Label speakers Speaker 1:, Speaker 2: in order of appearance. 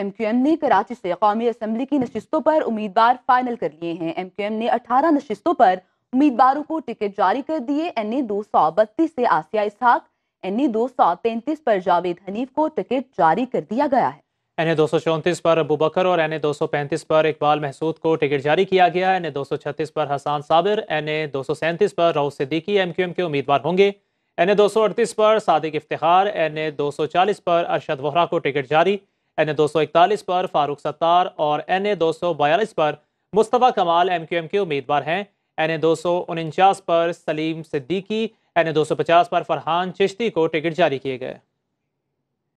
Speaker 1: M Q M ने कराची से कौमी असम्बली की नशस्तों पर उम्मीदवार फाइनल कर लिए हैं एम क्यू एम ने अठारह नशस्तों पर उम्मीदवारों को टिकट जारी कर दिए एन ए e दो सौ बत्तीस से आसिया इसहाक एन ए e दो सौ तैंतीस पर जावेद हनीफ को टिकट जारी कर दिया गया है
Speaker 2: एन ए e दो सौ चौंतीस पर अबू बकर और एन ए दो सौ पैंतीस पर इकबाल महसूद को टिकट जारी किया गया एन ए दो सौ छत्तीस पर हसान साबिर एन ए दो सौ सैंतीस पर राउ सिद्दीकी एम क्यू एम के उम्मीदवार होंगे एन ए दो सौ अड़तीस पर सादिक इफ्तार एन ए दो सौ चालीस पर अरशद वोहरा को टिकट जारी एन ए दो सौ इकतालीस पर फारूक सत्तार और एन ए दो सौ बयालीस पर मुस्तफ़ा कमाल एम क्यू एम के उम्मीदवार हैं एन ए दो सौ उनचास पर सलीम सिद्दीकी एन ए दो सौ पचास पर फरहान चिश्ती को टिकट जारी किए गए